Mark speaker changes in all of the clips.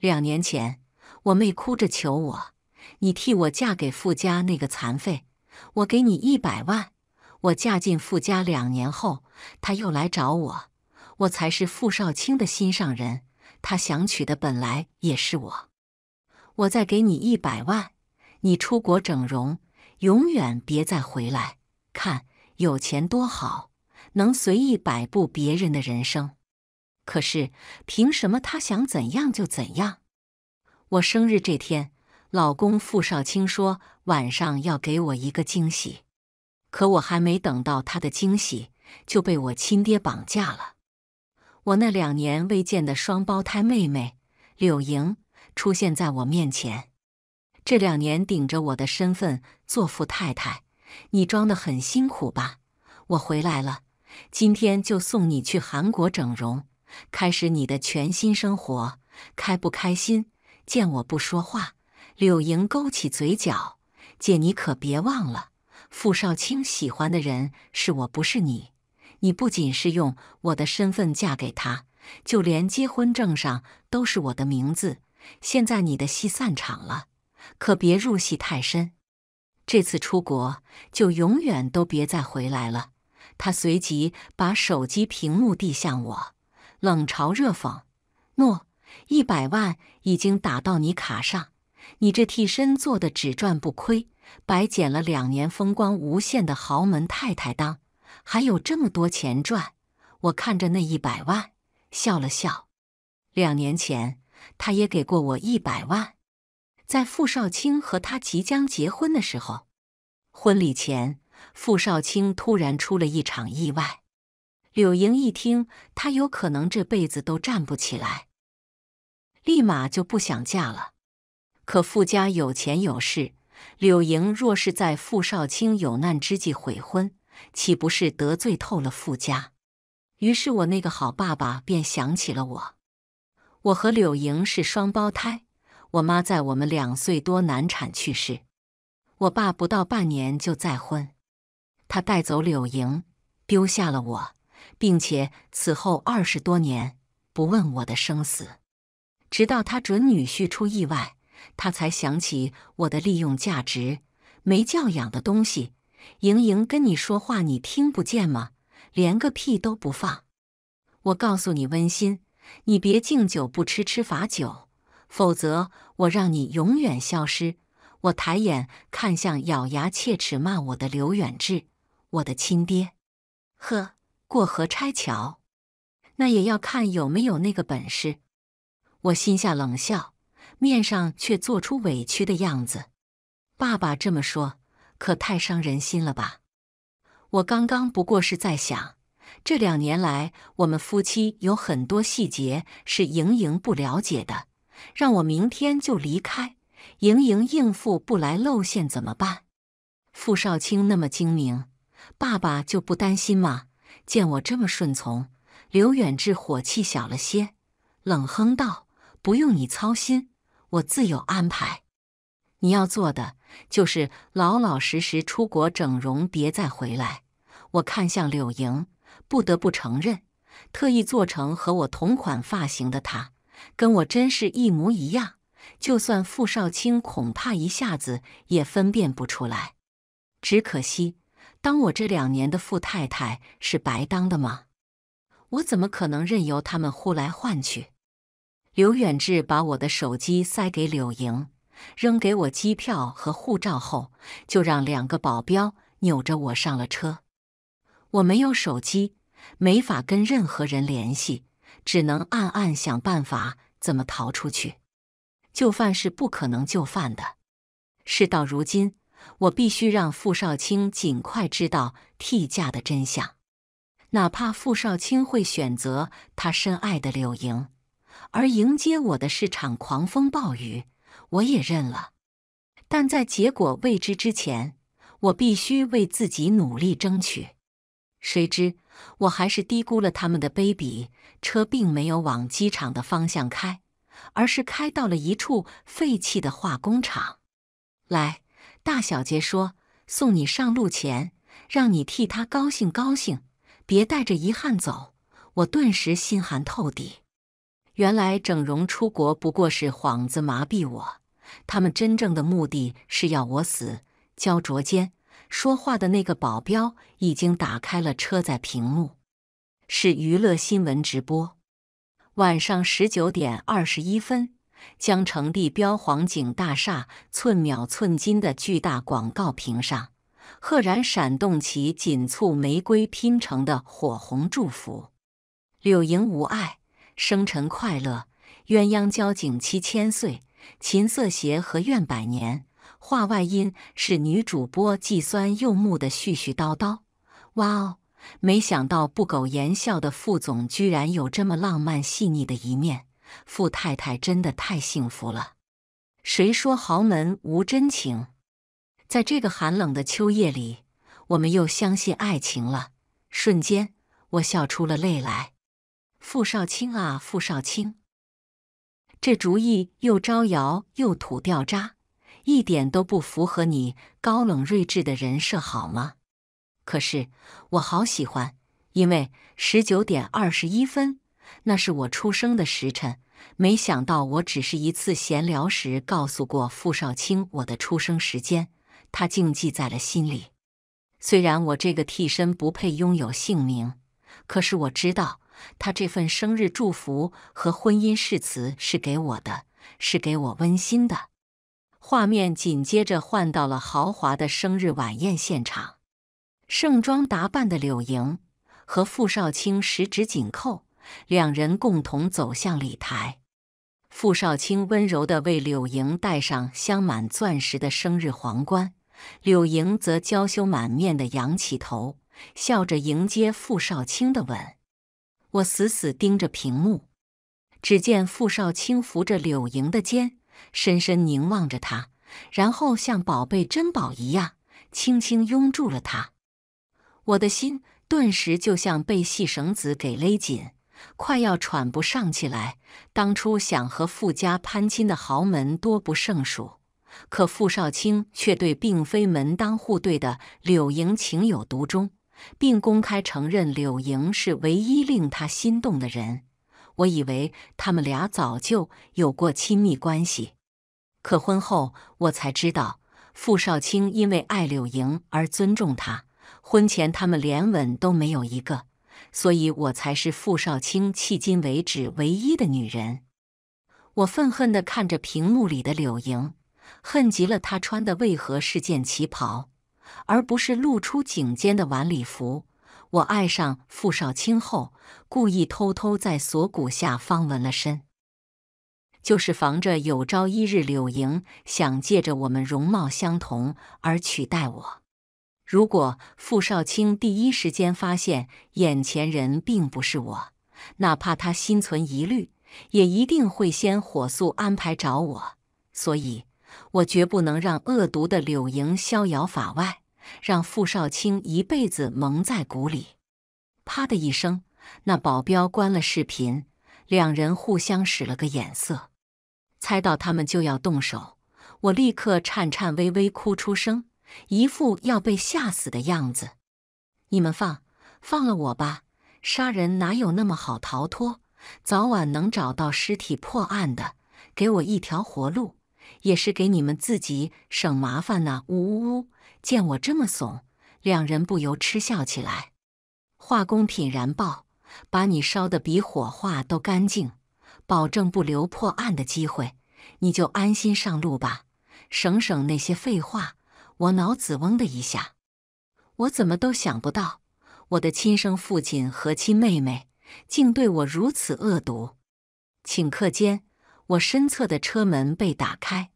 Speaker 1: 两年前，我妹哭着求我：“你替我嫁给傅家那个残废，我给你一百万。”我嫁进傅家两年后，他又来找我，我才是傅少卿的心上人，他想娶的本来也是我。我再给你一百万，你出国整容，永远别再回来。看有钱多好，能随意摆布别人的人生。可是，凭什么他想怎样就怎样？我生日这天，老公傅少卿说晚上要给我一个惊喜，可我还没等到他的惊喜，就被我亲爹绑架了。我那两年未见的双胞胎妹妹柳莹出现在我面前。这两年顶着我的身份做傅太太，你装的很辛苦吧？我回来了，今天就送你去韩国整容。开始你的全新生活，开不开心？见我不说话，柳莹勾起嘴角。姐，你可别忘了，傅少卿喜欢的人是我，不是你。你不仅是用我的身份嫁给他，就连结婚证上都是我的名字。现在你的戏散场了，可别入戏太深。这次出国，就永远都别再回来了。她随即把手机屏幕递向我。冷嘲热讽。诺，一百万已经打到你卡上，你这替身做的只赚不亏，白捡了两年风光无限的豪门太太当，还有这么多钱赚。我看着那一百万笑了笑。两年前，他也给过我一百万，在傅少卿和他即将结婚的时候，婚礼前，傅少卿突然出了一场意外。柳莹一听，她有可能这辈子都站不起来，立马就不想嫁了。可傅家有钱有势，柳莹若是在傅少卿有难之际悔婚，岂不是得罪透了傅家？于是我那个好爸爸便想起了我。我和柳莹是双胞胎，我妈在我们两岁多难产去世，我爸不到半年就再婚，他带走柳莹，丢下了我。并且此后二十多年不问我的生死，直到他准女婿出意外，他才想起我的利用价值。没教养的东西，莹莹跟你说话你听不见吗？连个屁都不放！我告诉你，温馨，你别敬酒不吃吃罚酒，否则我让你永远消失。我抬眼看向咬牙切齿骂我的刘远志，我的亲爹，呵。过河拆桥，那也要看有没有那个本事。我心下冷笑，面上却做出委屈的样子。爸爸这么说，可太伤人心了吧？我刚刚不过是在想，这两年来我们夫妻有很多细节是莹莹不了解的，让我明天就离开，莹莹应付不来露馅怎么办？傅少卿那么精明，爸爸就不担心吗？见我这么顺从，刘远志火气小了些，冷哼道：“不用你操心，我自有安排。你要做的就是老老实实出国整容，别再回来。”我看向柳莹，不得不承认，特意做成和我同款发型的她，跟我真是一模一样。就算傅少卿恐怕一下子也分辨不出来。只可惜。当我这两年的富太太是白当的吗？我怎么可能任由他们呼来唤去？刘远志把我的手机塞给柳莹，扔给我机票和护照后，就让两个保镖扭着我上了车。我没有手机，没法跟任何人联系，只能暗暗想办法怎么逃出去。就范是不可能就范的。事到如今。我必须让傅少卿尽快知道替嫁的真相，哪怕傅少卿会选择他深爱的柳莹，而迎接我的是场狂风暴雨，我也认了。但在结果未知之前，我必须为自己努力争取。谁知我还是低估了他们的卑鄙，车并没有往机场的方向开，而是开到了一处废弃的化工厂。来。大小姐说：“送你上路前，让你替她高兴高兴，别带着遗憾走。”我顿时心寒透底。原来整容出国不过是幌子，麻痹我。他们真正的目的是要我死。焦灼间，说话的那个保镖已经打开了车载屏幕，是娱乐新闻直播，晚上十九点二十一分。江城地标黄景大厦寸秒寸金的巨大广告屏上，赫然闪动起锦簇玫瑰拼成的火红祝福：“柳莹无碍，生辰快乐，鸳鸯交颈七千岁，琴瑟协和愿百年。”话外音是女主播既酸又木的絮絮叨叨：“哇哦，没想到不苟言笑的副总居然有这么浪漫细腻的一面。”傅太太真的太幸福了。谁说豪门无真情？在这个寒冷的秋夜里，我们又相信爱情了。瞬间，我笑出了泪来。傅少卿啊，傅少卿，这主意又招摇又土掉渣，一点都不符合你高冷睿智的人设，好吗？可是我好喜欢，因为十九点二十一分。那是我出生的时辰，没想到我只是一次闲聊时告诉过傅少卿我的出生时间，他竟记在了心里。虽然我这个替身不配拥有姓名，可是我知道他这份生日祝福和婚姻誓词是给我的，是给我温馨的。画面紧接着换到了豪华的生日晚宴现场，盛装打扮的柳莹和傅少卿十指紧扣。两人共同走向礼台，傅少卿温柔的为柳莹戴上镶满钻石的生日皇冠，柳莹则娇羞满面的仰起头，笑着迎接傅少卿的吻。我死死盯着屏幕，只见傅少卿扶着柳莹的肩，深深凝望着她，然后像宝贝珍宝一样轻轻拥住了她。我的心顿时就像被细绳子给勒紧。快要喘不上气来。当初想和傅家攀亲的豪门多不胜数，可傅少卿却对并非门当户对的柳莹情有独钟，并公开承认柳莹是唯一令他心动的人。我以为他们俩早就有过亲密关系，可婚后我才知道，傅少卿因为爱柳莹而尊重她。婚前他们连吻都没有一个。所以我才是傅少卿迄今为止唯一的女人。我愤恨的看着屏幕里的柳莹，恨极了她穿的为何是件旗袍，而不是露出颈肩的晚礼服。我爱上傅少卿后，故意偷偷在锁骨下方纹了身，就是防着有朝一日柳莹想借着我们容貌相同而取代我。如果傅少卿第一时间发现眼前人并不是我，哪怕他心存疑虑，也一定会先火速安排找我。所以，我绝不能让恶毒的柳莹逍遥法外，让傅少卿一辈子蒙在鼓里。啪的一声，那保镖关了视频，两人互相使了个眼色，猜到他们就要动手，我立刻颤颤巍巍哭出声。一副要被吓死的样子，你们放放了我吧！杀人哪有那么好逃脱？早晚能找到尸体破案的，给我一条活路，也是给你们自己省麻烦呐！呜呜呜！见我这么怂，两人不由嗤笑起来。化工品燃爆，把你烧得比火化都干净，保证不留破案的机会，你就安心上路吧，省省那些废话。我脑子嗡的一下，我怎么都想不到，我的亲生父亲和亲妹妹竟对我如此恶毒。顷刻间，我身侧的车门被打开，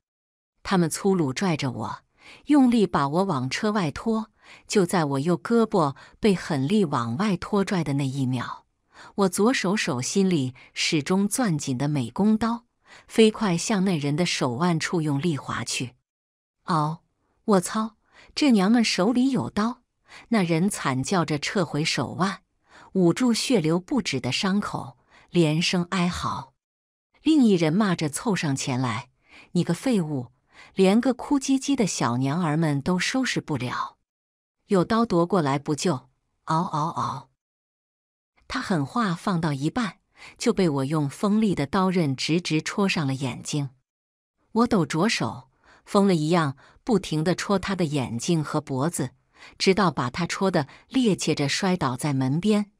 Speaker 1: 他们粗鲁拽着我，用力把我往车外拖。就在我右胳膊被狠力往外拖拽的那一秒，我左手手心里始终攥紧的美工刀，飞快向那人的手腕处用力划去。嗷！我操！这娘们手里有刀。那人惨叫着撤回手腕，捂住血流不止的伤口，连声哀嚎。另一人骂着凑上前来：“你个废物，连个哭唧唧的小娘儿们都收拾不了，有刀夺过来不就？”嗷嗷嗷！他狠话放到一半，就被我用锋利的刀刃直直戳上了眼睛。我抖着手。疯了一样，不停地戳他的眼睛和脖子，直到把他戳得趔趄着摔倒在门边。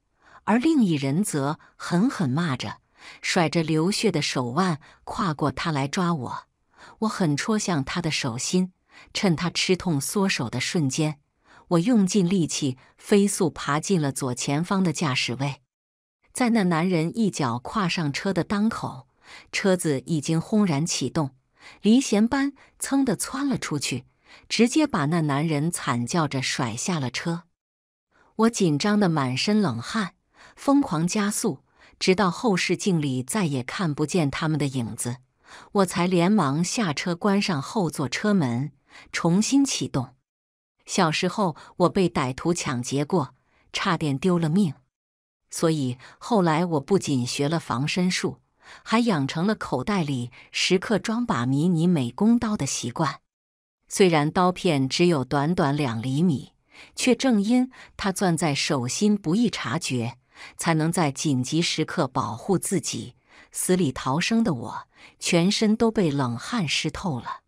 Speaker 1: 而另一人则狠狠骂着，甩着流血的手腕跨过他来抓我。我狠戳向他的手心，趁他吃痛缩手的瞬间，我用尽力气飞速爬进了左前方的驾驶位。在那男人一脚跨上车的当口，车子已经轰然启动。离弦般，噌地窜了出去，直接把那男人惨叫着甩下了车。我紧张的满身冷汗，疯狂加速，直到后视镜里再也看不见他们的影子，我才连忙下车关上后座车门，重新启动。小时候我被歹徒抢劫过，差点丢了命，所以后来我不仅学了防身术。还养成了口袋里时刻装把迷你美工刀的习惯。虽然刀片只有短短两厘米，却正因它攥在手心不易察觉，才能在紧急时刻保护自己。死里逃生的我，全身都被冷汗湿透了。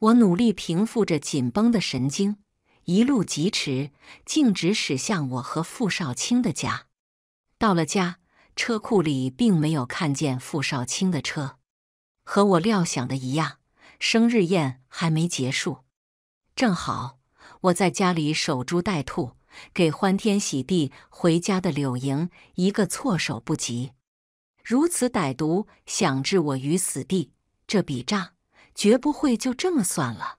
Speaker 1: 我努力平复着紧绷的神经，一路疾驰，径直驶向我和傅少卿的家。到了家。车库里并没有看见傅少卿的车，和我料想的一样，生日宴还没结束。正好我在家里守株待兔，给欢天喜地回家的柳莹一个措手不及。如此歹毒，想置我于死地，这笔账绝不会就这么算了。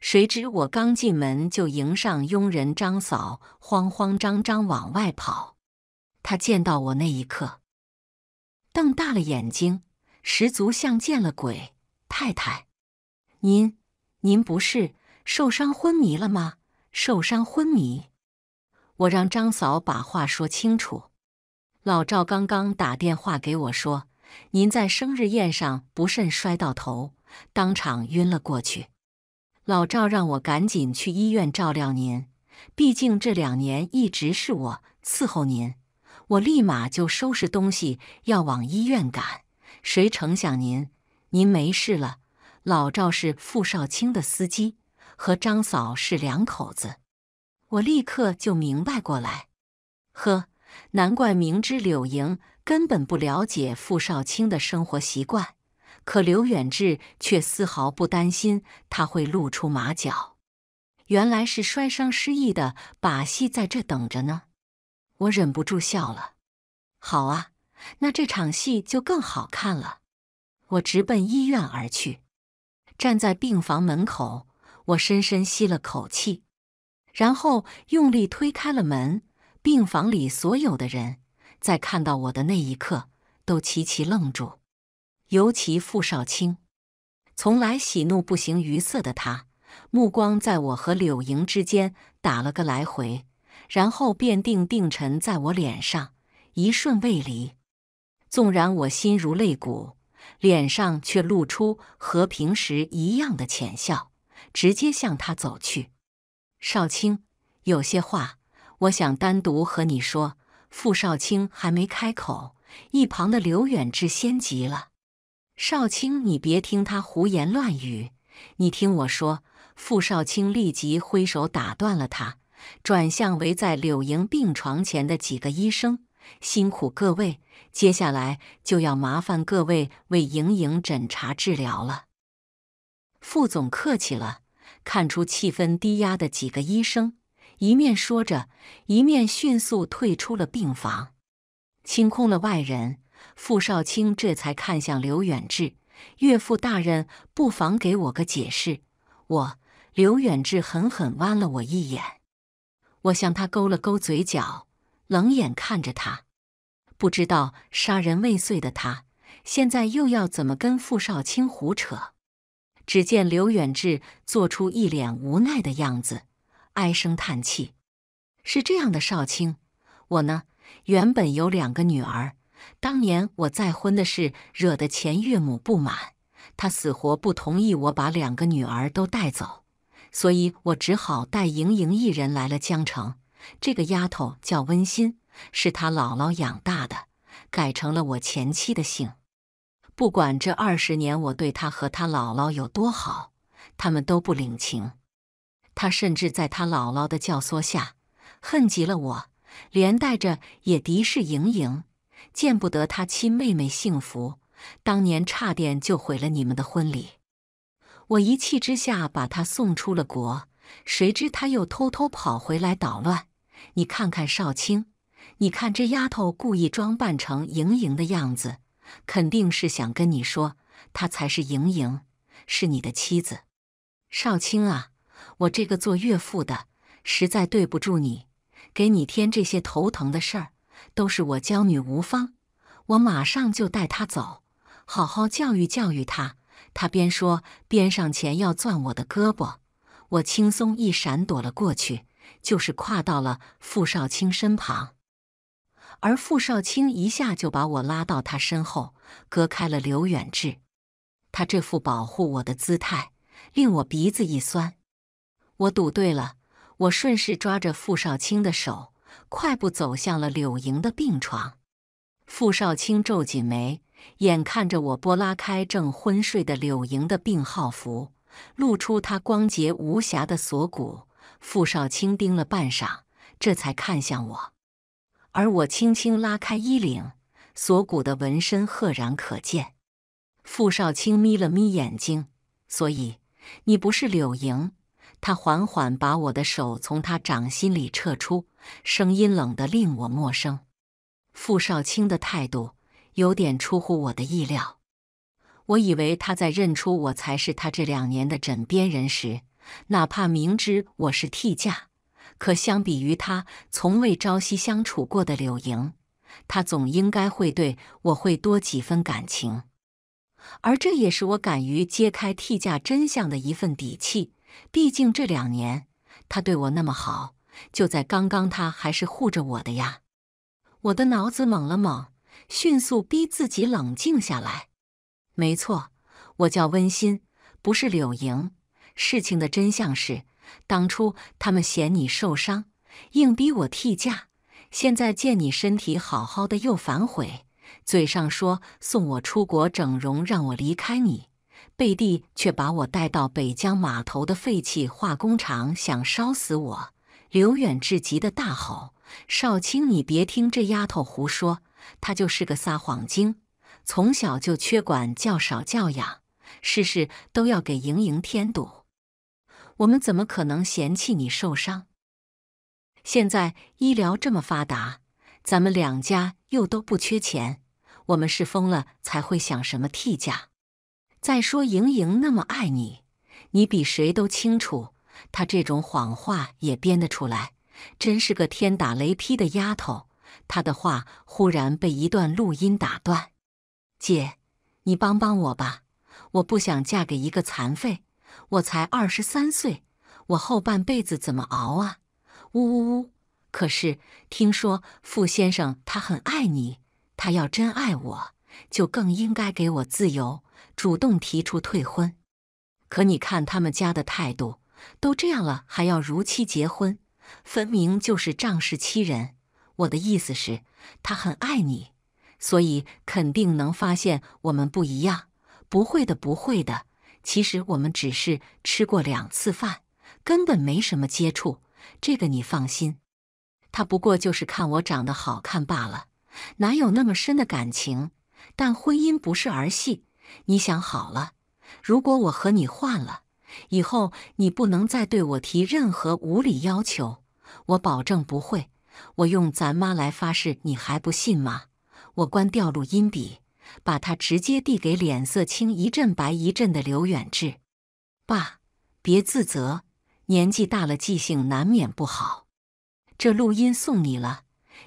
Speaker 1: 谁知我刚进门，就迎上佣人张嫂，慌慌张张往外跑。他见到我那一刻，瞪大了眼睛，十足像见了鬼。太太，您您不是受伤昏迷了吗？受伤昏迷？我让张嫂把话说清楚。老赵刚刚打电话给我说，您在生日宴上不慎摔到头，当场晕了过去。老赵让我赶紧去医院照料您，毕竟这两年一直是我伺候您。我立马就收拾东西要往医院赶，谁成想您您没事了。老赵是傅少卿的司机，和张嫂是两口子。我立刻就明白过来，呵，难怪明知柳莹根本不了解傅少卿的生活习惯，可刘远志却丝毫不担心他会露出马脚。原来是摔伤失忆的把戏，在这等着呢。我忍不住笑了，好啊，那这场戏就更好看了。我直奔医院而去，站在病房门口，我深深吸了口气，然后用力推开了门。病房里所有的人在看到我的那一刻都齐齐愣住，尤其傅少卿，从来喜怒不形于色的他，目光在我和柳莹之间打了个来回。然后便定定沉在我脸上，一瞬未离。纵然我心如擂鼓，脸上却露出和平时一样的浅笑，直接向他走去。少卿，有些话我想单独和你说。傅少卿还没开口，一旁的刘远志先急了：“少卿，你别听他胡言乱语，你听我说。”傅少卿立即挥手打断了他。转向围在柳莹病床前的几个医生，辛苦各位，接下来就要麻烦各位为莹莹诊查治疗了。副总客气了，看出气氛低压的几个医生，一面说着，一面迅速退出了病房，清空了外人。傅少卿这才看向刘远志，岳父大人不妨给我个解释。我刘远志狠狠剜了我一眼。我向他勾了勾嘴角，冷眼看着他。不知道杀人未遂的他，现在又要怎么跟傅少卿胡扯？只见刘远志做出一脸无奈的样子，唉声叹气：“是这样的，少卿，我呢，原本有两个女儿。当年我再婚的事惹得前岳母不满，她死活不同意我把两个女儿都带走。”所以我只好带莹莹一人来了江城。这个丫头叫温馨，是她姥姥养大的，改成了我前妻的姓。不管这二十年我对她和她姥姥有多好，他们都不领情。她甚至在她姥姥的教唆下，恨极了我，连带着也敌视莹莹，见不得她亲妹妹幸福。当年差点就毁了你们的婚礼。我一气之下把她送出了国，谁知她又偷偷跑回来捣乱。你看看少卿，你看这丫头故意装扮成盈盈的样子，肯定是想跟你说她才是盈盈，是你的妻子。少卿啊，我这个做岳父的实在对不住你，给你添这些头疼的事儿，都是我教女无方。我马上就带她走，好好教育教育她。他边说边上前要攥我的胳膊，我轻松一闪躲了过去，就是跨到了傅少卿身旁。而傅少卿一下就把我拉到他身后，隔开了刘远志。他这副保护我的姿态，令我鼻子一酸。我赌对了，我顺势抓着傅少卿的手，快步走向了柳莹的病床。傅少卿皱紧眉。眼看着我拨拉开正昏睡的柳莹的病号服，露出她光洁无瑕的锁骨，傅少卿盯了半晌，这才看向我。而我轻轻拉开衣领，锁骨的纹身赫然可见。傅少卿眯了眯眼睛，所以你不是柳莹。他缓缓把我的手从他掌心里撤出，声音冷得令我陌生。傅少卿的态度。有点出乎我的意料，我以为他在认出我才是他这两年的枕边人时，哪怕明知我是替嫁，可相比于他从未朝夕相处过的柳莹，他总应该会对我会多几分感情。而这也是我敢于揭开替嫁真相的一份底气。毕竟这两年他对我那么好，就在刚刚他还是护着我的呀。我的脑子懵了懵。迅速逼自己冷静下来。没错，我叫温馨，不是柳莹。事情的真相是，当初他们嫌你受伤，硬逼我替嫁。现在见你身体好好的，又反悔，嘴上说送我出国整容，让我离开你，背地却把我带到北疆码头的废弃化工厂，想烧死我。刘远志急得大吼：“少卿，你别听这丫头胡说！”他就是个撒谎精，从小就缺管教、少教养，事事都要给莹莹添堵。我们怎么可能嫌弃你受伤？现在医疗这么发达，咱们两家又都不缺钱，我们是疯了才会想什么替嫁。再说莹莹那么爱你，你比谁都清楚，她这种谎话也编得出来，真是个天打雷劈的丫头。他的话忽然被一段录音打断：“姐，你帮帮我吧，我不想嫁给一个残废。我才二十三岁，我后半辈子怎么熬啊？呜呜呜！可是听说傅先生他很爱你，他要真爱我就更应该给我自由，主动提出退婚。可你看他们家的态度，都这样了还要如期结婚，分明就是仗势欺人。”我的意思是，他很爱你，所以肯定能发现我们不一样。不会的，不会的。其实我们只是吃过两次饭，根本没什么接触。这个你放心。他不过就是看我长得好看罢了，哪有那么深的感情？但婚姻不是儿戏。你想好了，如果我和你换了，以后你不能再对我提任何无理要求。我保证不会。我用咱妈来发誓，你还不信吗？我关掉录音笔，把它直接递给脸色青一阵白一阵的刘远志。爸，别自责，年纪大了记性难免不好。这录音送你了，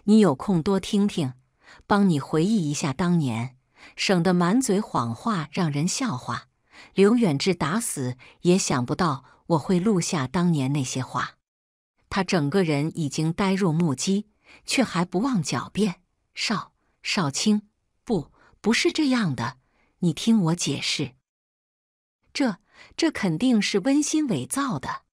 Speaker 1: 你有空多听听，帮你回忆一下当年，省得满嘴谎话让人笑话。刘远志打死也想不到我会录下当年那些话。他整个人已经呆若木鸡，却还不忘狡辩：“少少卿，不，不是这样的，你听我解释。这这肯定是温馨伪造的，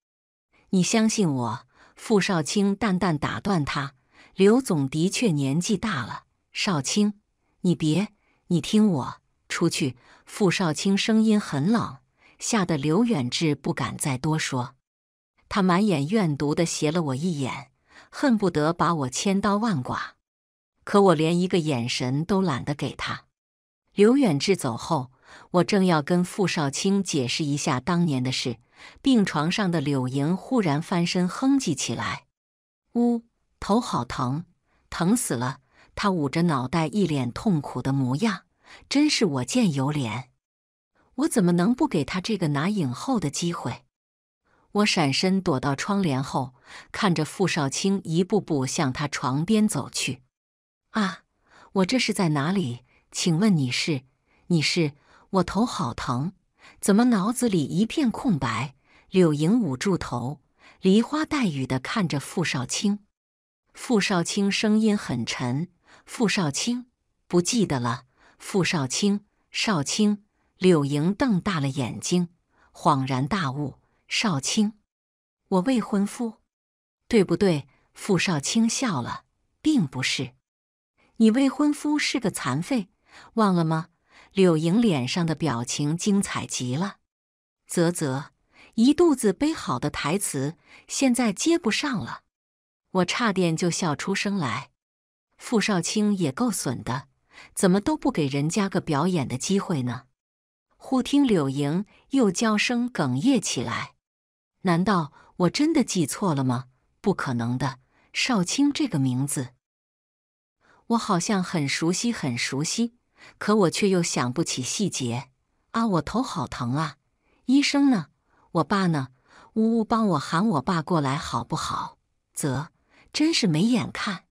Speaker 1: 你相信我。”傅少卿淡淡打断他：“刘总的确年纪大了，少卿，你别，你听我出去。”傅少卿声音很冷，吓得刘远志不敢再多说。他满眼怨毒地斜了我一眼，恨不得把我千刀万剐。可我连一个眼神都懒得给他。刘远志走后，我正要跟傅少卿解释一下当年的事，病床上的柳莹忽然翻身哼唧起来：“呜，头好疼，疼死了！”他捂着脑袋，一脸痛苦的模样，真是我见犹怜。我怎么能不给他这个拿影后的机会？我闪身躲到窗帘后，看着傅少卿一步步向他床边走去。啊，我这是在哪里？请问你是？你是？我头好疼，怎么脑子里一片空白？柳莹捂住头，梨花带雨的看着傅少卿。傅少卿声音很沉：“傅少卿，不记得了。”傅少卿，少卿。柳莹瞪大了眼睛，恍然大悟。少卿，我未婚夫，对不对？傅少卿笑了，并不是，你未婚夫是个残废，忘了吗？柳莹脸上的表情精彩极了，啧啧，一肚子背好的台词，现在接不上了，我差点就笑出声来。傅少卿也够损的，怎么都不给人家个表演的机会呢？忽听柳莹又娇声哽咽起来。难道我真的记错了吗？不可能的，少卿这个名字，我好像很熟悉，很熟悉，可我却又想不起细节。啊，我头好疼啊！医生呢？我爸呢？呜呜，帮我喊我爸过来好不好？啧，真是没眼看，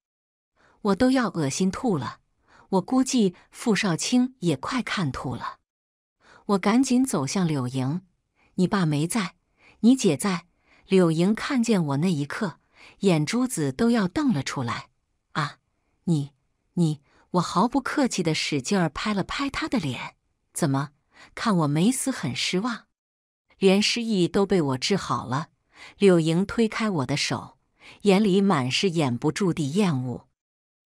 Speaker 1: 我都要恶心吐了。我估计傅少卿也快看吐了。我赶紧走向柳莹，你爸没在。你姐在柳莹看见我那一刻，眼珠子都要瞪了出来啊！你、你，我毫不客气的使劲儿拍了拍她的脸，怎么看我没死很失望？连失忆都被我治好了。柳莹推开我的手，眼里满是掩不住的厌恶。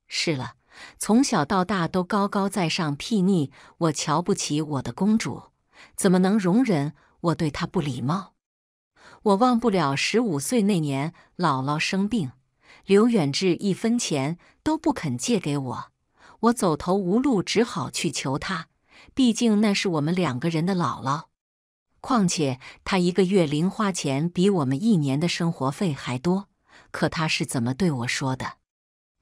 Speaker 1: 是了，从小到大都高高在上、睥睨我，瞧不起我的公主，怎么能容忍我对她不礼貌？我忘不了十五岁那年，姥姥生病，刘远志一分钱都不肯借给我。我走投无路，只好去求他。毕竟那是我们两个人的姥姥，况且他一个月零花钱比我们一年的生活费还多。可他是怎么对我说的？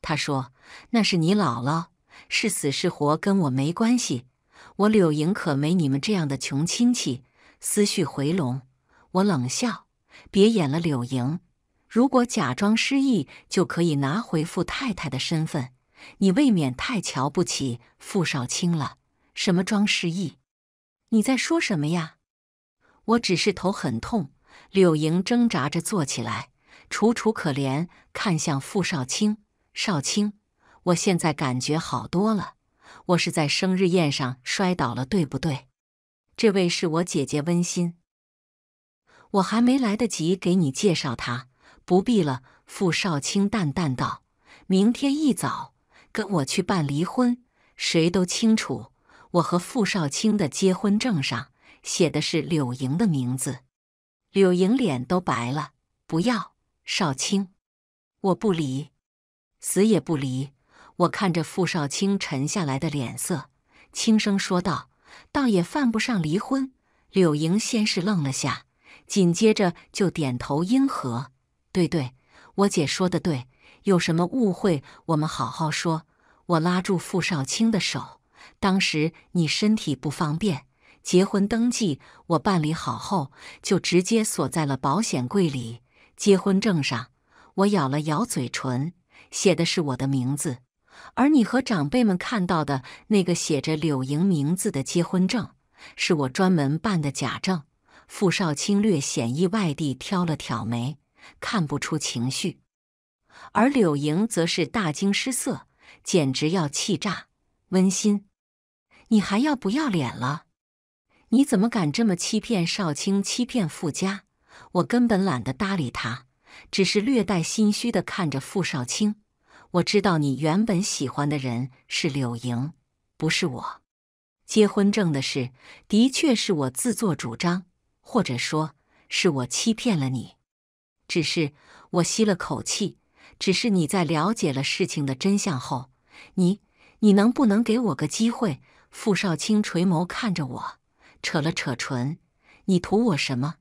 Speaker 1: 他说：“那是你姥姥，是死是活跟我没关系。我柳莹可没你们这样的穷亲戚。”思绪回笼，我冷笑。别演了，柳莹。如果假装失忆，就可以拿回傅太太的身份。你未免太瞧不起傅少卿了。什么装失忆？你在说什么呀？我只是头很痛。柳莹挣扎着坐起来，楚楚可怜，看向傅少卿。少卿，我现在感觉好多了。我是在生日宴上摔倒了，对不对？这位是我姐姐温馨。我还没来得及给你介绍他，不必了。”傅少卿淡淡道，“明天一早跟我去办离婚。谁都清楚，我和傅少卿的结婚证上写的是柳莹的名字。”柳莹脸都白了，“不要，少卿，我不离，死也不离。”我看着傅少卿沉下来的脸色，轻声说道：“倒也犯不上离婚。”柳莹先是愣了下。紧接着就点头应和：“对对，我姐说的对，有什么误会我们好好说。”我拉住傅少卿的手：“当时你身体不方便，结婚登记我办理好后，就直接锁在了保险柜里。结婚证上，我咬了咬嘴唇，写的是我的名字，而你和长辈们看到的那个写着柳莹名字的结婚证，是我专门办的假证。”傅少卿略显意外地挑了挑眉，看不出情绪，而柳莹则是大惊失色，简直要气炸。温馨，你还要不要脸了？你怎么敢这么欺骗少卿，欺骗傅家？我根本懒得搭理他，只是略带心虚的看着傅少卿。我知道你原本喜欢的人是柳莹，不是我。结婚证的事，的确是我自作主张。或者说是我欺骗了你，只是我吸了口气，只是你在了解了事情的真相后，你你能不能给我个机会？傅少卿垂眸看着我，扯了扯唇：“你图我什么？”“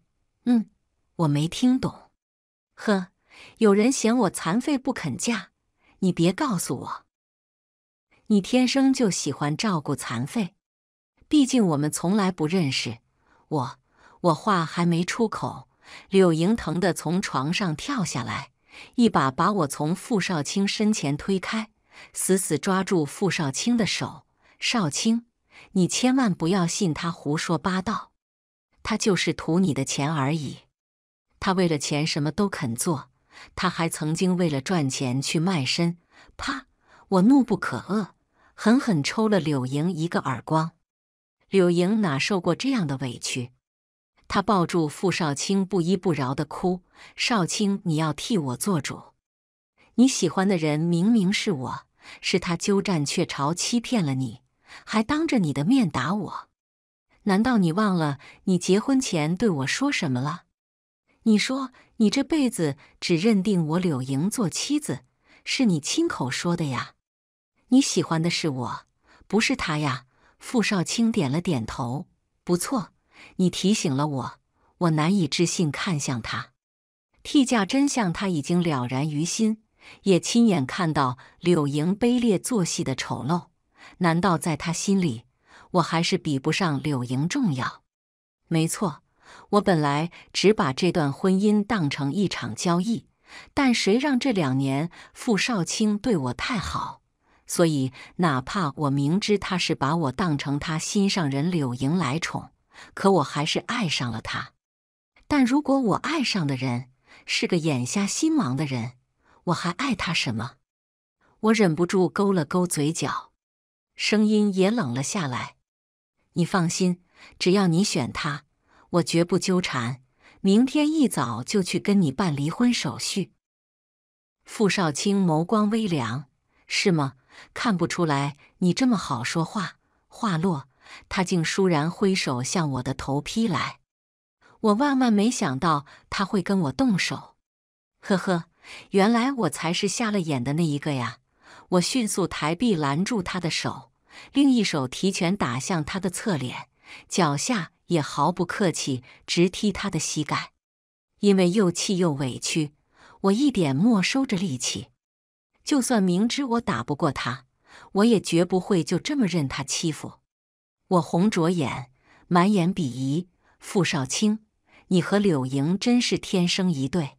Speaker 1: 嗯，我没听懂。”“呵，有人嫌我残废不肯嫁，你别告诉我，你天生就喜欢照顾残废？毕竟我们从来不认识我。”我话还没出口，柳莹疼的从床上跳下来，一把把我从傅少卿身前推开，死死抓住傅少卿的手：“少卿，你千万不要信他胡说八道，他就是图你的钱而已。他为了钱什么都肯做，他还曾经为了赚钱去卖身。”啪！我怒不可遏，狠狠抽了柳莹一个耳光。柳莹哪受过这样的委屈？他抱住傅少卿，不依不饶的哭：“少卿，你要替我做主！你喜欢的人明明是我，是他鸠占鹊巢，欺骗了你，还当着你的面打我。难道你忘了你结婚前对我说什么了？你说你这辈子只认定我柳莹做妻子，是你亲口说的呀！你喜欢的是我，不是他呀！”傅少卿点了点头：“不错。”你提醒了我，我难以置信看向他，替嫁真相他已经了然于心，也亲眼看到柳莹卑劣作戏的丑陋。难道在他心里，我还是比不上柳莹重要？没错，我本来只把这段婚姻当成一场交易，但谁让这两年傅少卿对我太好，所以哪怕我明知他是把我当成他心上人柳莹来宠。可我还是爱上了他，但如果我爱上的人是个眼瞎心盲的人，我还爱他什么？我忍不住勾了勾嘴角，声音也冷了下来。你放心，只要你选他，我绝不纠缠。明天一早就去跟你办离婚手续。傅少卿眸光微凉，是吗？看不出来你这么好说话。话落。他竟倏然挥手向我的头劈来，我万万没想到他会跟我动手。呵呵，原来我才是瞎了眼的那一个呀！我迅速抬臂拦住他的手，另一手提拳打向他的侧脸，脚下也毫不客气直踢他的膝盖。因为又气又委屈，我一点没收着力气。就算明知我打不过他，我也绝不会就这么任他欺负。我红着眼，满眼鄙夷。傅少卿，你和柳莹真是天生一对，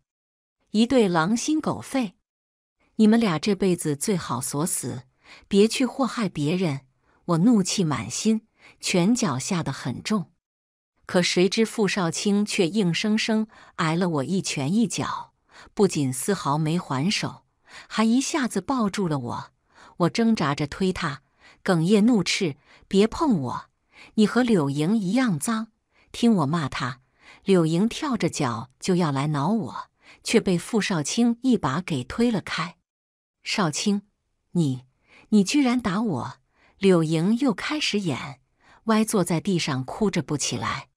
Speaker 1: 一对狼心狗肺！你们俩这辈子最好锁死，别去祸害别人。我怒气满心，拳脚下得很重。可谁知傅少卿却硬生生挨了我一拳一脚，不仅丝毫没还手，还一下子抱住了我。我挣扎着推他，哽咽怒斥。别碰我！你和柳莹一样脏！听我骂他！柳莹跳着脚就要来挠我，却被傅少卿一把给推了开。少卿，你你居然打我！柳莹又开始演，歪坐在地上哭着不起来。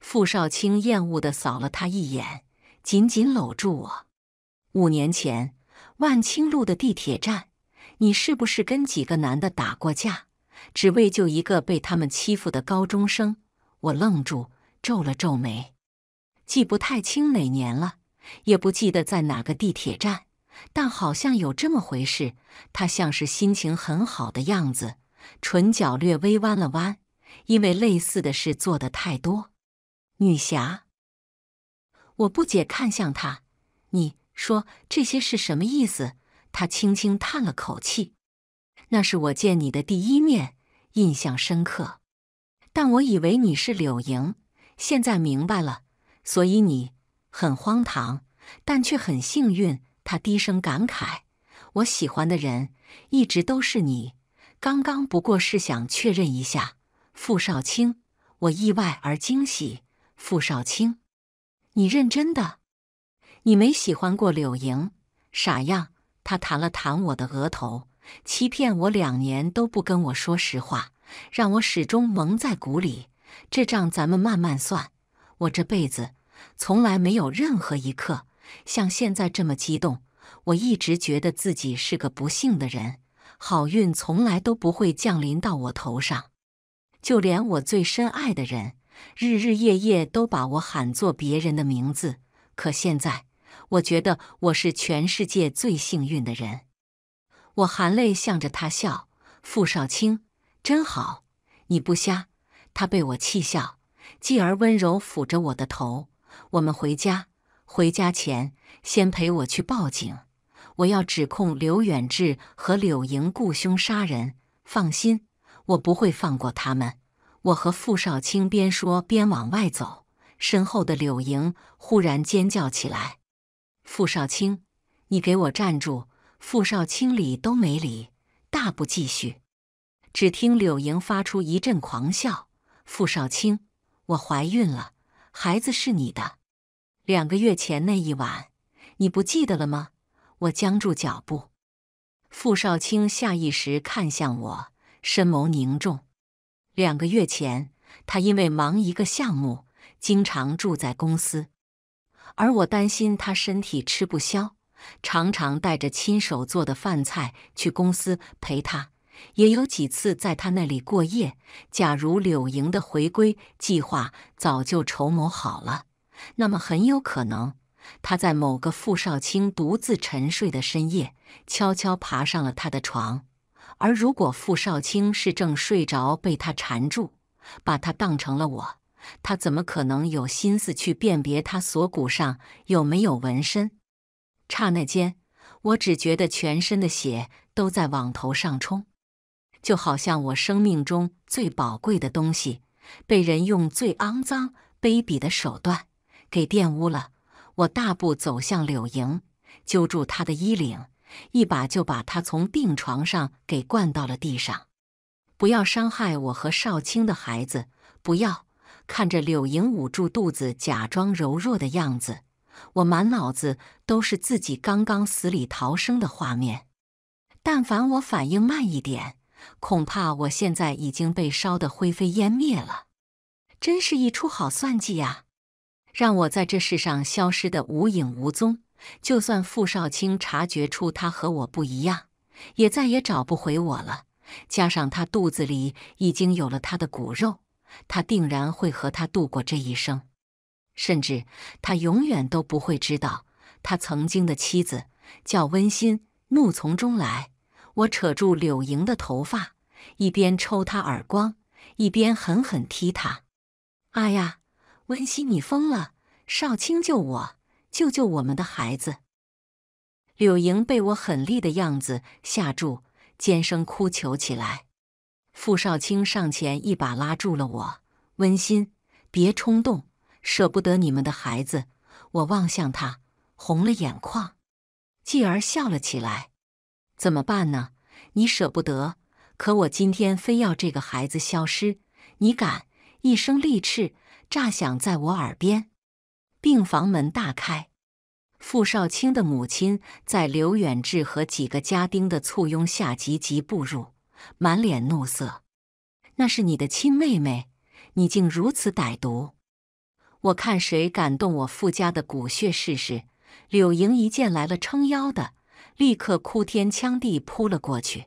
Speaker 1: 傅少卿厌恶地扫了他一眼，紧紧搂住我。五年前，万青路的地铁站，你是不是跟几个男的打过架？只为救一个被他们欺负的高中生，我愣住，皱了皱眉，记不太清哪年了，也不记得在哪个地铁站，但好像有这么回事。他像是心情很好的样子，唇角略微弯了弯，因为类似的事做的太多。女侠，我不解看向他，你说这些是什么意思？他轻轻叹了口气。那是我见你的第一面，印象深刻。但我以为你是柳莹，现在明白了。所以你很荒唐，但却很幸运。他低声感慨：“我喜欢的人一直都是你。刚刚不过是想确认一下。”傅少卿，我意外而惊喜。傅少卿，你认真的？你没喜欢过柳莹？傻样！他弹了弹我的额头。欺骗我两年都不跟我说实话，让我始终蒙在鼓里。这账咱们慢慢算。我这辈子从来没有任何一刻像现在这么激动。我一直觉得自己是个不幸的人，好运从来都不会降临到我头上。就连我最深爱的人，日日夜夜都把我喊作别人的名字。可现在，我觉得我是全世界最幸运的人。我含泪向着他笑，傅少卿，真好，你不瞎。他被我气笑，继而温柔抚着我的头。我们回家，回家前先陪我去报警。我要指控刘远志和柳莹雇凶杀人。放心，我不会放过他们。我和傅少卿边说边往外走，身后的柳莹忽然尖叫起来：“傅少卿，你给我站住！”傅少卿理都没理，大步继续。只听柳莹发出一阵狂笑：“傅少卿，我怀孕了，孩子是你的。两个月前那一晚，你不记得了吗？”我僵住脚步。傅少卿下意识看向我，深眸凝重。两个月前，他因为忙一个项目，经常住在公司，而我担心他身体吃不消。常常带着亲手做的饭菜去公司陪他，也有几次在他那里过夜。假如柳莹的回归计划早就筹谋好了，那么很有可能他在某个傅少卿独自沉睡的深夜悄悄爬上了他的床。而如果傅少卿是正睡着被他缠住，把他当成了我，他怎么可能有心思去辨别他锁骨上有没有纹身？刹那间，我只觉得全身的血都在往头上冲，就好像我生命中最宝贵的东西，被人用最肮脏、卑鄙的手段给玷污了。我大步走向柳莹，揪住她的衣领，一把就把她从病床上给灌到了地上。不要伤害我和少卿的孩子！不要！看着柳莹捂住肚子，假装柔弱的样子。我满脑子都是自己刚刚死里逃生的画面，但凡我反应慢一点，恐怕我现在已经被烧得灰飞烟灭了。真是一出好算计呀！让我在这世上消失得无影无踪。就算傅少卿察觉出他和我不一样，也再也找不回我了。加上他肚子里已经有了他的骨肉，他定然会和他度过这一生。甚至他永远都不会知道，他曾经的妻子叫温馨。怒从中来，我扯住柳莹的头发，一边抽她耳光，一边狠狠踢她。啊呀，温馨，你疯了！少卿，救我，救救我们的孩子！柳莹被我狠厉的样子吓住，尖声哭求起来。傅少卿上前一把拉住了我：“温馨，别冲动。”舍不得你们的孩子，我望向他，红了眼眶，继而笑了起来。怎么办呢？你舍不得，可我今天非要这个孩子消失。你敢！一声厉斥炸响在我耳边。病房门大开，傅少卿的母亲在刘远志和几个家丁的簇拥下急急步入，满脸怒色。那是你的亲妹妹，你竟如此歹毒！我看谁敢动我傅家的骨血试试！柳莹一见来了撑腰的，立刻哭天抢地扑了过去：“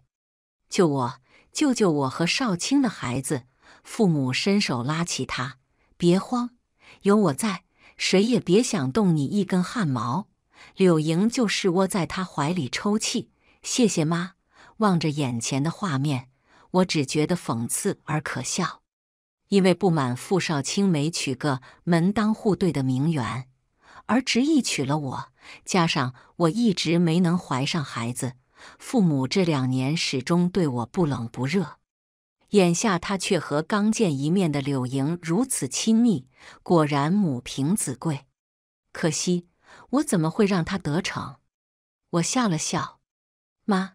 Speaker 1: 救我！救救我和少卿的孩子！”父母伸手拉起他：“别慌，有我在，谁也别想动你一根汗毛！”柳莹就是窝在他怀里抽泣：“谢谢妈。”望着眼前的画面，我只觉得讽刺而可笑。因为不满傅少卿没娶个门当户对的名媛，而执意娶了我。加上我一直没能怀上孩子，父母这两年始终对我不冷不热。眼下他却和刚见一面的柳莹如此亲密，果然母凭子贵。可惜我怎么会让他得逞？我笑了笑：“妈，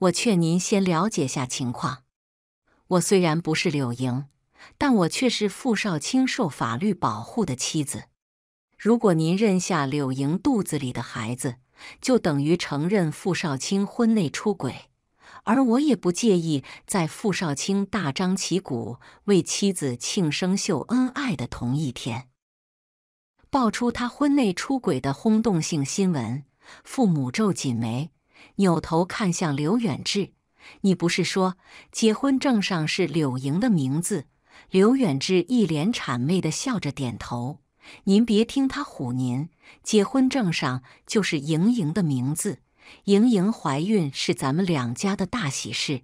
Speaker 1: 我劝您先了解下情况。我虽然不是柳莹。”但我却是傅少卿受法律保护的妻子。如果您认下柳莹肚子里的孩子，就等于承认傅少卿婚内出轨。而我也不介意，在傅少卿大张旗鼓为妻子庆生秀恩爱的同一天，爆出他婚内出轨的轰动性新闻。父母皱紧眉，扭头看向刘远志：“你不是说结婚证上是柳莹的名字？”刘远志一脸谄媚地笑着点头：“您别听他唬您，结婚证上就是莹莹的名字。莹莹怀孕是咱们两家的大喜事，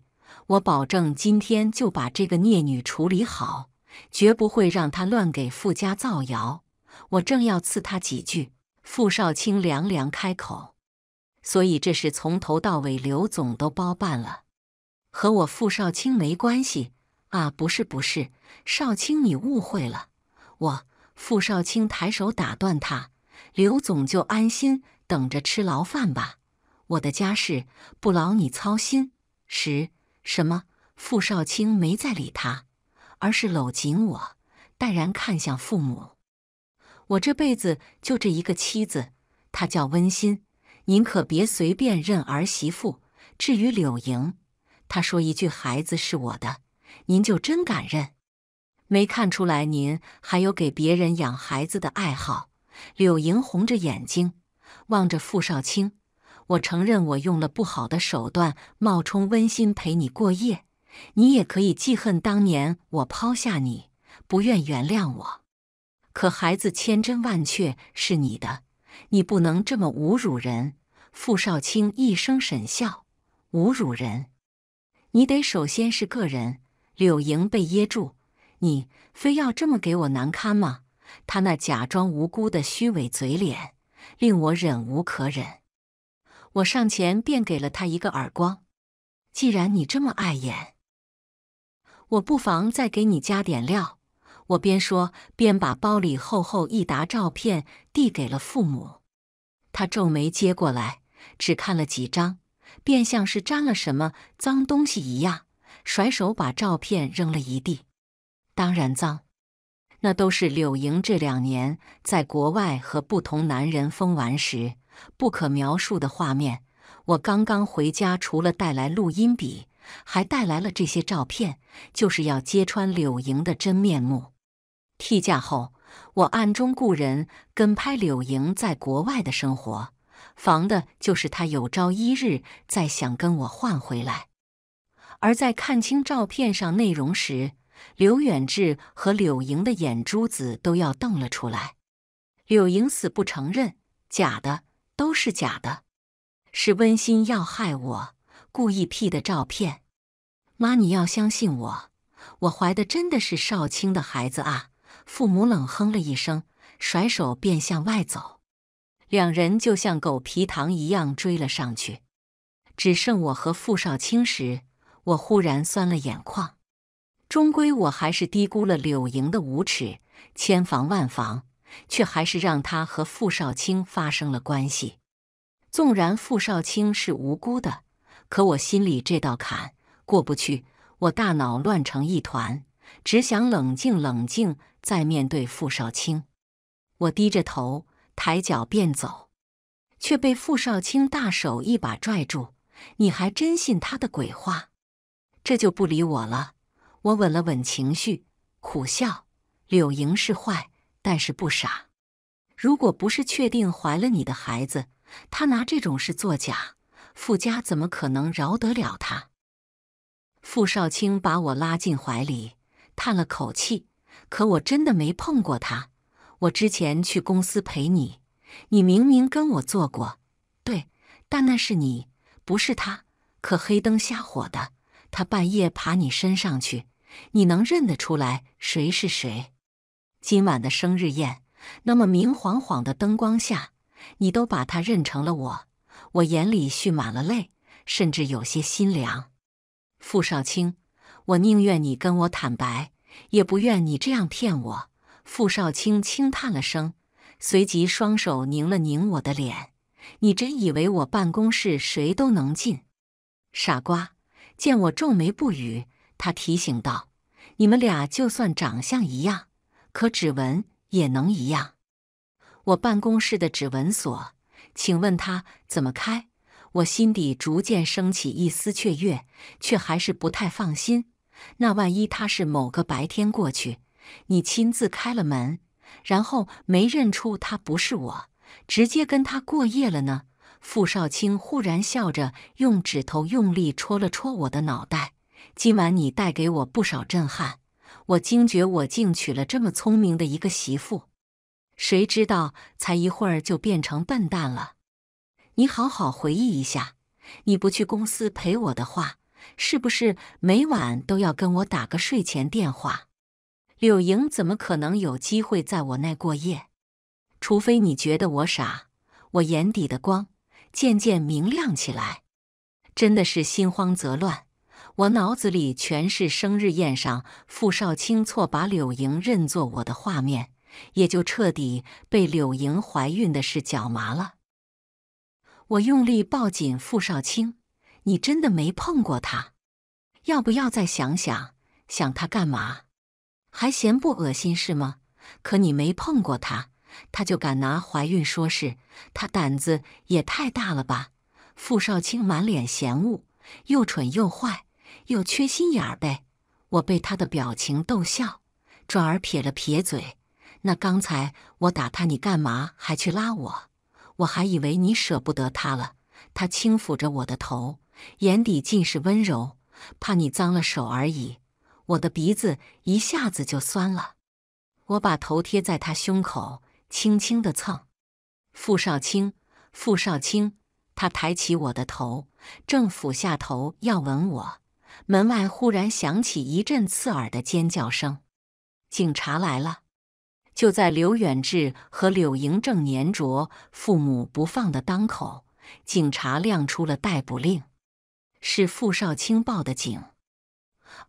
Speaker 1: 我保证今天就把这个孽女处理好，绝不会让她乱给傅家造谣。”我正要刺他几句，傅少卿凉凉开口：“所以这事从头到尾刘总都包办了，和我傅少卿没关系啊！不是，不是。”少卿，你误会了。我傅少卿抬手打断他：“刘总就安心等着吃牢饭吧，我的家事不劳你操心。”十什么？傅少卿没再理他，而是搂紧我，淡然看向父母：“我这辈子就这一个妻子，她叫温馨，您可别随便认儿媳妇。至于柳莹，她说一句‘孩子是我的’，您就真敢认？”没看出来，您还有给别人养孩子的爱好。柳莹红着眼睛望着傅少卿：“我承认我用了不好的手段冒充温馨陪你过夜，你也可以记恨当年我抛下你，不愿原谅我。可孩子千真万确是你的，你不能这么侮辱人。傅少卿一声沈笑，侮辱人？你得首先是个人。柳莹被噎住。你非要这么给我难堪吗？他那假装无辜的虚伪嘴脸令我忍无可忍，我上前便给了他一个耳光。既然你这么碍眼，我不妨再给你加点料。我边说边把包里厚厚一沓照片递给了父母。他皱眉接过来，只看了几张，便像是沾了什么脏东西一样，甩手把照片扔了一地。当然脏，那都是柳莹这两年在国外和不同男人疯玩时不可描述的画面。我刚刚回家，除了带来录音笔，还带来了这些照片，就是要揭穿柳莹的真面目。替嫁后，我暗中雇人跟拍柳莹在国外的生活，防的就是她有朝一日再想跟我换回来。而在看清照片上内容时，刘远志和柳莹的眼珠子都要瞪了出来。柳莹死不承认，假的，都是假的，是温馨要害我，故意 P 的照片。妈，你要相信我，我怀的真的是少卿的孩子啊！父母冷哼了一声，甩手便向外走。两人就像狗皮糖一样追了上去。只剩我和傅少卿时，我忽然酸了眼眶。终归，我还是低估了柳莹的无耻。千防万防，却还是让她和傅少卿发生了关系。纵然傅少卿是无辜的，可我心里这道坎过不去。我大脑乱成一团，只想冷静冷静，再面对傅少卿。我低着头，抬脚便走，却被傅少卿大手一把拽住。你还真信他的鬼话？这就不理我了。我稳了稳情绪，苦笑。柳莹是坏，但是不傻。如果不是确定怀了你的孩子，她拿这种事作假，傅家怎么可能饶得了她？傅少卿把我拉进怀里，叹了口气。可我真的没碰过她。我之前去公司陪你，你明明跟我做过，对，但那是你，不是她。可黑灯瞎火的，她半夜爬你身上去。你能认得出来谁是谁？今晚的生日宴，那么明晃晃的灯光下，你都把他认成了我。我眼里蓄满了泪，甚至有些心凉。傅少卿，我宁愿你跟我坦白，也不愿你这样骗我。傅少卿轻叹了声，随即双手拧了拧我的脸：“你真以为我办公室谁都能进？傻瓜！”见我皱眉不语。他提醒道：“你们俩就算长相一样，可指纹也能一样。我办公室的指纹锁，请问他怎么开？”我心底逐渐升起一丝雀跃，却还是不太放心。那万一他是某个白天过去，你亲自开了门，然后没认出他不是我，直接跟他过夜了呢？”傅少卿忽然笑着，用指头用力戳了戳我的脑袋。今晚你带给我不少震撼，我惊觉我竟娶了这么聪明的一个媳妇，谁知道才一会儿就变成笨蛋了。你好好回忆一下，你不去公司陪我的话，是不是每晚都要跟我打个睡前电话？柳莹怎么可能有机会在我那过夜？除非你觉得我傻。我眼底的光渐渐明亮起来，真的是心慌则乱。我脑子里全是生日宴上傅少卿错把柳莹认作我的画面，也就彻底被柳莹怀孕的事搅麻了。我用力抱紧傅少卿：“你真的没碰过她？要不要再想想想她干嘛？还嫌不恶心是吗？可你没碰过她，她就敢拿怀孕说事，她胆子也太大了吧？”傅少卿满脸嫌恶，又蠢又坏。又缺心眼儿呗！我被他的表情逗笑，转而撇了撇嘴。那刚才我打他，你干嘛还去拉我？我还以为你舍不得他了。他轻抚着我的头，眼底尽是温柔，怕你脏了手而已。我的鼻子一下子就酸了，我把头贴在他胸口，轻轻的蹭。傅少卿，傅少卿，他抬起我的头，正俯下头要吻我。门外忽然响起一阵刺耳的尖叫声，警察来了。就在刘远志和柳莹正粘着父母不放的当口，警察亮出了逮捕令。是傅少卿报的警，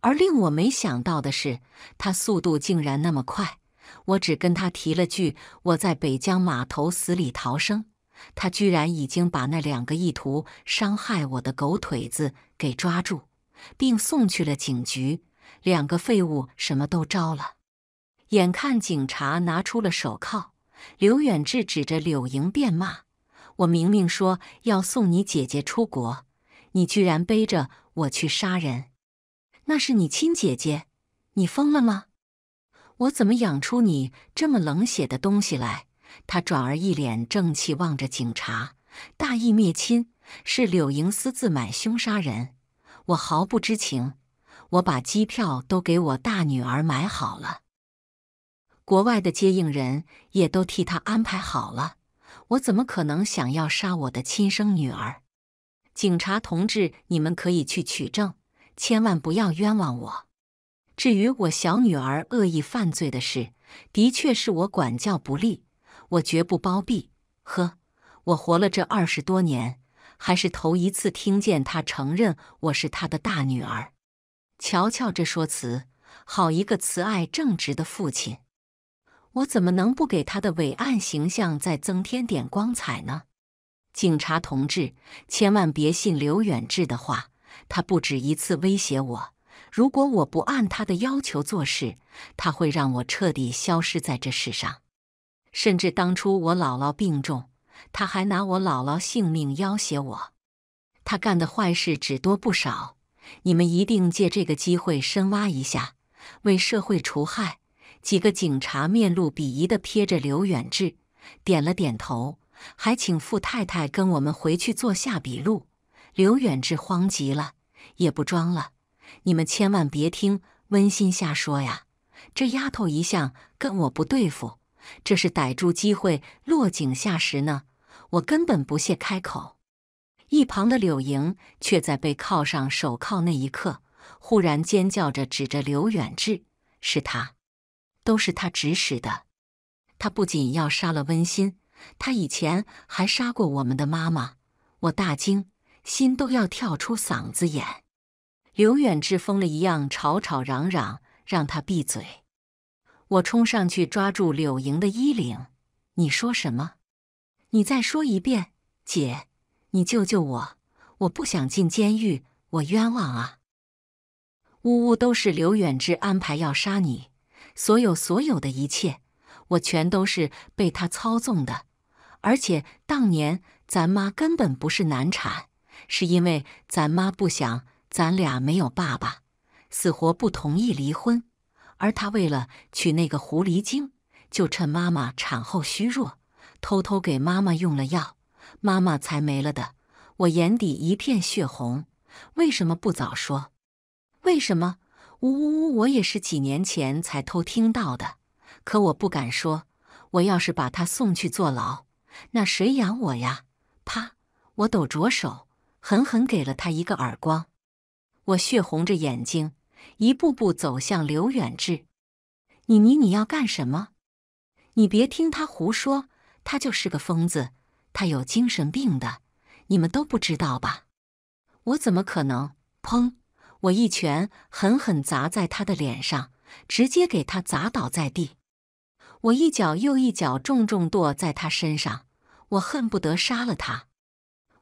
Speaker 1: 而令我没想到的是，他速度竟然那么快。我只跟他提了句我在北江码头死里逃生，他居然已经把那两个意图伤害我的狗腿子给抓住。并送去了警局。两个废物什么都招了。眼看警察拿出了手铐，刘远志指着柳莹便骂：“我明明说要送你姐姐出国，你居然背着我去杀人！那是你亲姐姐，你疯了吗？我怎么养出你这么冷血的东西来？”他转而一脸正气望着警察：“大义灭亲，是柳莹私自买凶杀人。”我毫不知情，我把机票都给我大女儿买好了，国外的接应人也都替他安排好了。我怎么可能想要杀我的亲生女儿？警察同志，你们可以去取证，千万不要冤枉我。至于我小女儿恶意犯罪的事，的确是我管教不力，我绝不包庇。呵，我活了这二十多年。还是头一次听见他承认我是他的大女儿，瞧瞧这说辞，好一个慈爱正直的父亲！我怎么能不给他的伟岸形象再增添点光彩呢？警察同志，千万别信刘远志的话，他不止一次威胁我，如果我不按他的要求做事，他会让我彻底消失在这世上。甚至当初我姥姥病重。他还拿我姥姥性命要挟我，他干的坏事只多不少。你们一定借这个机会深挖一下，为社会除害。几个警察面露鄙夷的瞥着刘远志，点了点头，还请傅太太跟我们回去做下笔录。刘远志慌极了，也不装了，你们千万别听温馨瞎说呀，这丫头一向跟我不对付。这是逮住机会落井下石呢，我根本不屑开口。一旁的柳莹却在被铐上手铐那一刻，忽然尖叫着指着刘远志：“是他，都是他指使的！他不仅要杀了温馨，他以前还杀过我们的妈妈！”我大惊，心都要跳出嗓子眼。刘远志疯了一样吵吵嚷嚷，让他闭嘴。我冲上去抓住柳莹的衣领，你说什么？你再说一遍，姐，你救救我！我不想进监狱，我冤枉啊！呜呜，都是刘远志安排要杀你，所有所有的一切，我全都是被他操纵的。而且当年咱妈根本不是难产，是因为咱妈不想咱俩没有爸爸，死活不同意离婚。而他为了取那个狐狸精，就趁妈妈产后虚弱，偷偷给妈妈用了药，妈妈才没了的。我眼底一片血红，为什么不早说？为什么？呜呜呜！我也是几年前才偷听到的，可我不敢说。我要是把他送去坐牢，那谁养我呀？啪！我抖着手，狠狠给了他一个耳光。我血红着眼睛。一步步走向刘远志，你你你要干什么？你别听他胡说，他就是个疯子，他有精神病的，你们都不知道吧？我怎么可能？砰！我一拳狠狠砸在他的脸上，直接给他砸倒在地。我一脚又一脚重重跺在他身上，我恨不得杀了他。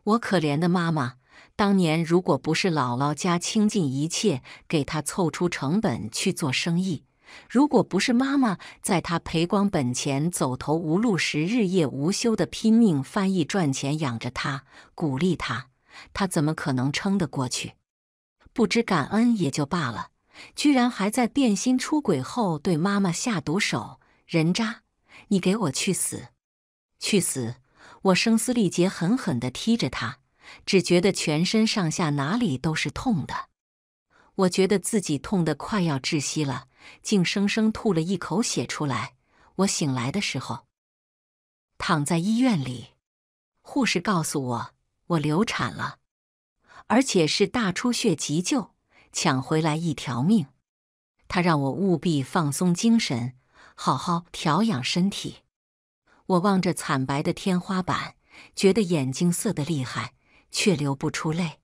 Speaker 1: 我可怜的妈妈。当年如果不是姥姥家倾尽一切给他凑出成本去做生意，如果不是妈妈在他赔光本钱、走投无路时日夜无休地拼命翻译赚钱养着他、鼓励他，他怎么可能撑得过去？不知感恩也就罢了，居然还在变心出轨后对妈妈下毒手！人渣，你给我去死！去死！我声嘶力竭，狠狠地踢着他。只觉得全身上下哪里都是痛的，我觉得自己痛得快要窒息了，竟生生吐了一口血出来。我醒来的时候，躺在医院里，护士告诉我我流产了，而且是大出血，急救抢回来一条命。他让我务必放松精神，好好调养身体。我望着惨白的天花板，觉得眼睛涩得厉害。却流不出泪。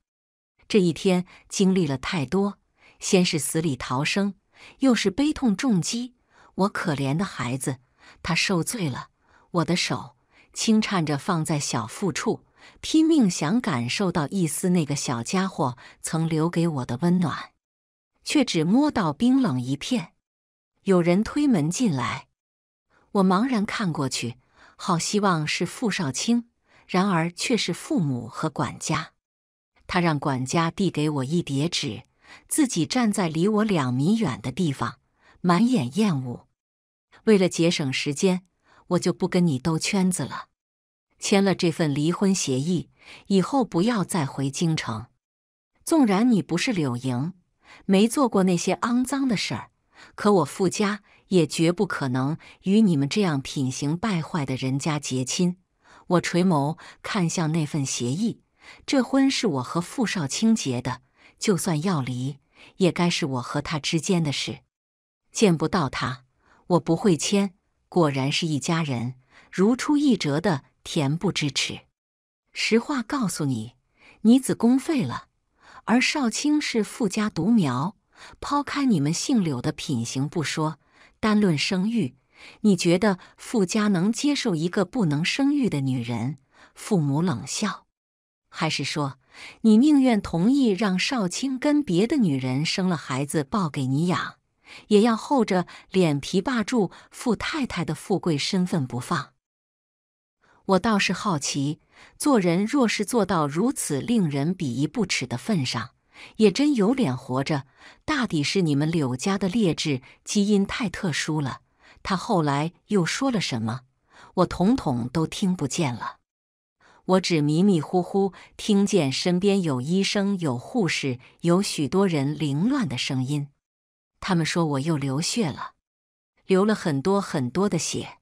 Speaker 1: 这一天经历了太多，先是死里逃生，又是悲痛重击。我可怜的孩子，他受罪了。我的手轻颤着放在小腹处，拼命想感受到一丝那个小家伙曾留给我的温暖，却只摸到冰冷一片。有人推门进来，我茫然看过去，好希望是傅少卿。然而，却是父母和管家。他让管家递给我一叠纸，自己站在离我两米远的地方，满眼厌恶。为了节省时间，我就不跟你兜圈子了。签了这份离婚协议，以后不要再回京城。纵然你不是柳莹，没做过那些肮脏的事儿，可我傅家也绝不可能与你们这样品行败坏的人家结亲。我垂眸看向那份协议，这婚是我和傅少卿结的，就算要离，也该是我和他之间的事。见不到他，我不会签。果然是一家人，如出一辙的恬不知耻。实话告诉你，你子宫废了，而少卿是傅家独苗。抛开你们姓柳的品行不说，单论生育。你觉得富家能接受一个不能生育的女人？父母冷笑，还是说你宁愿同意让少卿跟别的女人生了孩子抱给你养，也要厚着脸皮霸住富太太的富贵身份不放？我倒是好奇，做人若是做到如此令人鄙夷不耻的份上，也真有脸活着？大抵是你们柳家的劣质基因太特殊了。他后来又说了什么？我统统都听不见了。我只迷迷糊糊听见身边有医生、有护士、有许多人凌乱的声音。他们说我又流血了，流了很多很多的血。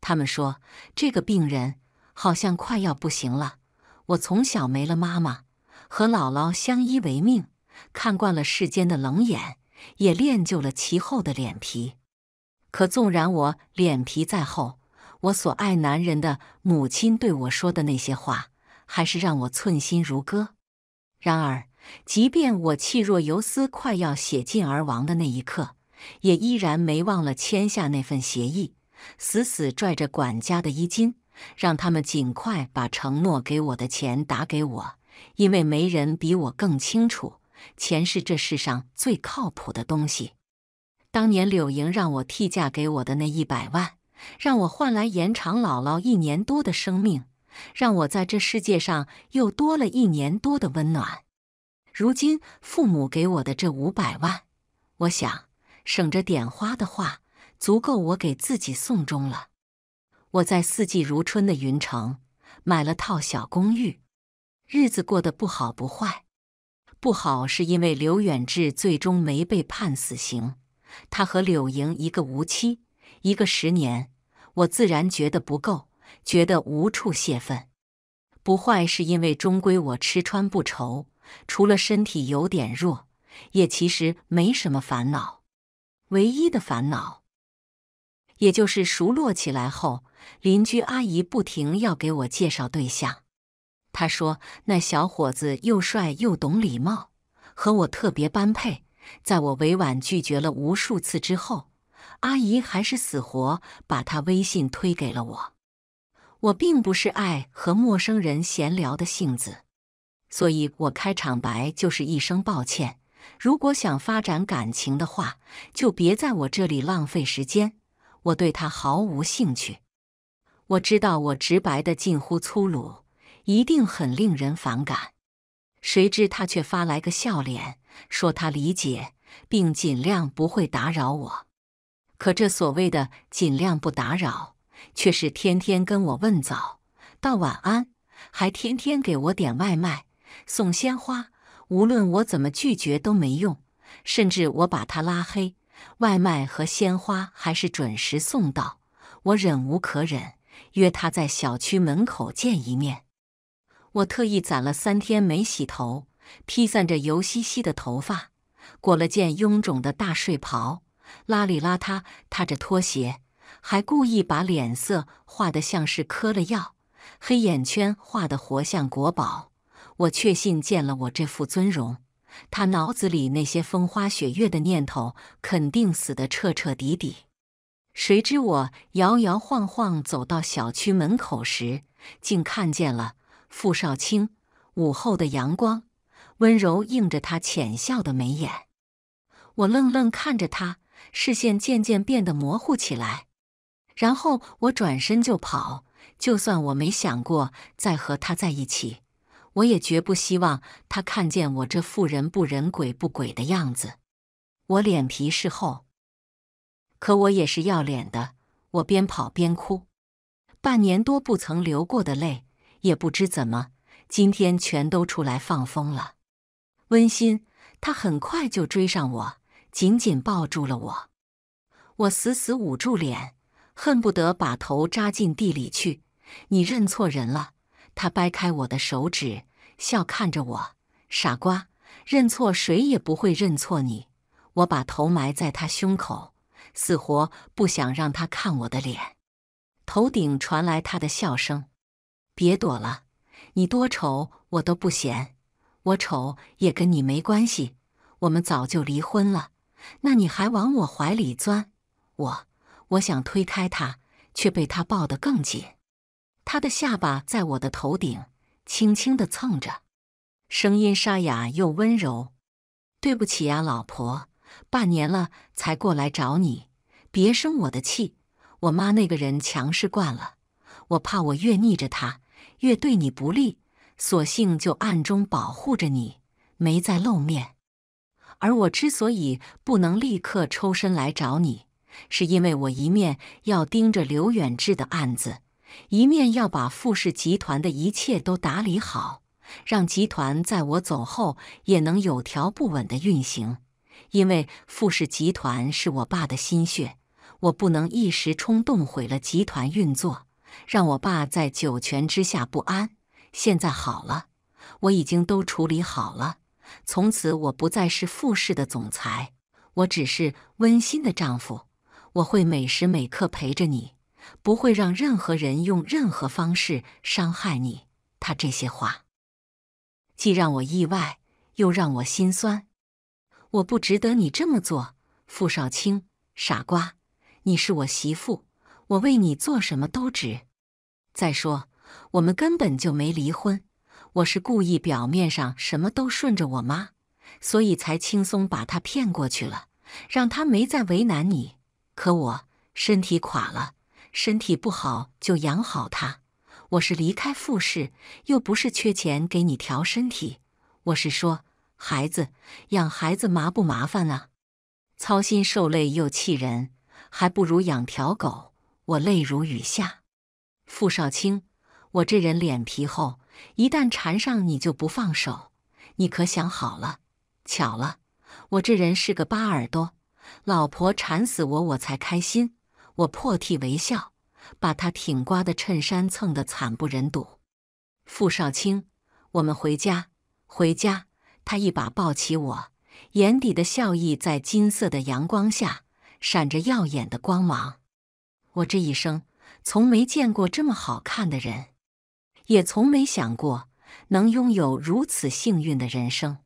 Speaker 1: 他们说这个病人好像快要不行了。我从小没了妈妈，和姥姥相依为命，看惯了世间的冷眼，也练就了其厚的脸皮。可纵然我脸皮再厚，我所爱男人的母亲对我说的那些话，还是让我寸心如割。然而，即便我气若游丝、快要血尽而亡的那一刻，也依然没忘了签下那份协议，死死拽着管家的衣襟，让他们尽快把承诺给我的钱打给我，因为没人比我更清楚，钱是这世上最靠谱的东西。当年柳莹让我替嫁给我的那一百万，让我换来延长姥姥一年多的生命，让我在这世界上又多了一年多的温暖。如今父母给我的这五百万，我想省着点花的话，足够我给自己送终了。我在四季如春的云城买了套小公寓，日子过得不好不坏。不好是因为刘远志最终没被判死刑。他和柳莹一个无期，一个十年，我自然觉得不够，觉得无处泄愤。不坏是因为终归我吃穿不愁，除了身体有点弱，也其实没什么烦恼。唯一的烦恼，也就是熟络起来后，邻居阿姨不停要给我介绍对象。她说那小伙子又帅又懂礼貌，和我特别般配。在我委婉拒绝了无数次之后，阿姨还是死活把她微信推给了我。我并不是爱和陌生人闲聊的性子，所以我开场白就是一声抱歉。如果想发展感情的话，就别在我这里浪费时间，我对他毫无兴趣。我知道我直白的近乎粗鲁，一定很令人反感。谁知他却发来个笑脸。说他理解，并尽量不会打扰我。可这所谓的“尽量不打扰”，却是天天跟我问早、道晚安，还天天给我点外卖、送鲜花。无论我怎么拒绝都没用，甚至我把他拉黑，外卖和鲜花还是准时送到。我忍无可忍，约他在小区门口见一面。我特意攒了三天没洗头。披散着油兮兮的头发，裹了件臃肿的大睡袍，邋里邋遢，踏着拖鞋，还故意把脸色画得像是嗑了药，黑眼圈画得活像国宝。我确信见了我这副尊容，他脑子里那些风花雪月的念头肯定死得彻彻底底。谁知我摇摇晃晃走到小区门口时，竟看见了傅少卿。午后的阳光。温柔映着他浅笑的眉眼，我愣愣看着他，视线渐渐变得模糊起来。然后我转身就跑，就算我没想过再和他在一起，我也绝不希望他看见我这妇人不人、鬼不鬼的样子。我脸皮是厚，可我也是要脸的。我边跑边哭，半年多不曾流过的泪，也不知怎么今天全都出来放风了。温馨，他很快就追上我，紧紧抱住了我。我死死捂住脸，恨不得把头扎进地里去。你认错人了。他掰开我的手指，笑看着我：“傻瓜，认错谁也不会认错你。”我把头埋在他胸口，死活不想让他看我的脸。头顶传来他的笑声：“别躲了，你多丑我都不嫌。”我丑也跟你没关系，我们早就离婚了。那你还往我怀里钻？我我想推开他，却被他抱得更紧。他的下巴在我的头顶，轻轻地蹭着，声音沙哑又温柔：“对不起呀，老婆，半年了才过来找你，别生我的气。我妈那个人强势惯了，我怕我越逆着她，越对你不利。”索性就暗中保护着你，没再露面。而我之所以不能立刻抽身来找你，是因为我一面要盯着刘远志的案子，一面要把富氏集团的一切都打理好，让集团在我走后也能有条不紊地运行。因为富氏集团是我爸的心血，我不能一时冲动毁了集团运作，让我爸在九泉之下不安。现在好了，我已经都处理好了。从此我不再是富氏的总裁，我只是温馨的丈夫。我会每时每刻陪着你，不会让任何人用任何方式伤害你。他这些话既让我意外，又让我心酸。我不值得你这么做，傅少卿，傻瓜，你是我媳妇，我为你做什么都值。再说。我们根本就没离婚，我是故意表面上什么都顺着我妈，所以才轻松把她骗过去了，让她没再为难你。可我身体垮了，身体不好就养好她。我是离开富氏，又不是缺钱给你调身体。我是说，孩子养孩子麻不麻烦啊？操心受累又气人，还不如养条狗。我泪如雨下，傅少卿，我这人脸皮厚，一旦缠上你就不放手。你可想好了？巧了，我这人是个扒耳朵，老婆缠死我，我才开心。我破涕为笑，把他挺刮的衬衫蹭得惨不忍睹。傅少卿，我们回家，回家。他一把抱起我，眼底的笑意在金色的阳光下闪着耀眼的光芒。我这一生从没见过这么好看的人。也从没想过能拥有如此幸运的人生。